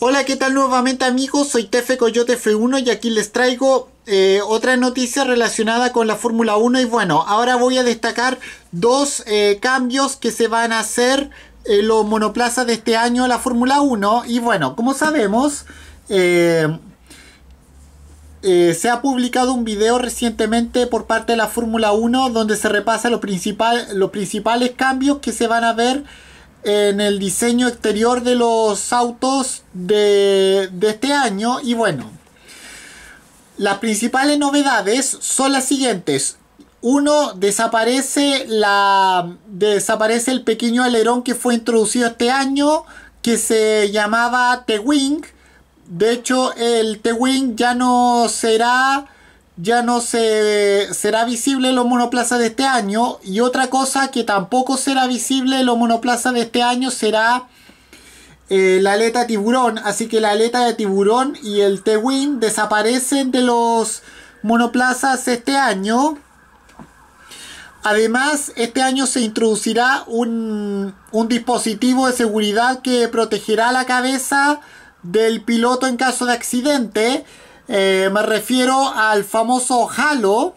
Hola, ¿qué tal nuevamente amigos? Soy Tefe Coyote F1 y aquí les traigo eh, otra noticia relacionada con la Fórmula 1 y bueno, ahora voy a destacar dos eh, cambios que se van a hacer en eh, los monoplazas de este año a la Fórmula 1 y bueno, como sabemos... se ha publicado un video recientemente por parte de la Fórmula 1 donde se repasa los principales cambios que se van a ver en el diseño exterior de los autos de, este año. Y bueno, las principales novedades son las siguientes. Uno, desaparece, la, desaparece el pequeño alerón que fue introducido este año, que se llamaba T-Wing. De hecho, el T-Wing ya no será ya no se será visible los monoplazas de este año y otra cosa que tampoco será visible los monoplazas de este año será eh, la aleta tiburón así que la aleta de tiburón y el T-Wing desaparecen de los monoplazas este año además este año se introducirá un, un dispositivo de seguridad que protegerá la cabeza del piloto en caso de accidente eh, me refiero al famoso halo.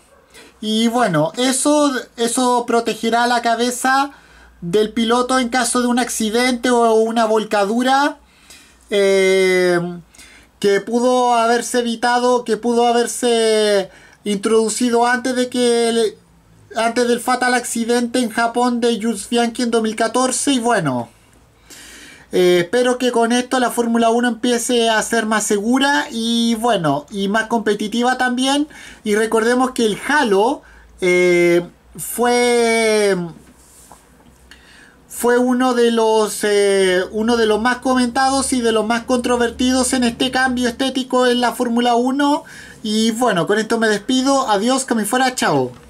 Y bueno, eso, eso protegerá la cabeza del piloto en caso de un accidente o una volcadura eh, que pudo haberse evitado, que pudo haberse introducido antes de que antes del fatal accidente en Japón de Yusufianki en 2014 y bueno. Eh, espero que con esto la Fórmula 1 empiece a ser más segura y bueno, y más competitiva también. Y recordemos que el Halo eh, fue fue uno de los eh, uno de los más comentados y de los más controvertidos en este cambio estético en la Fórmula 1 y bueno, con esto me despido, adiós, que me fuera, chao.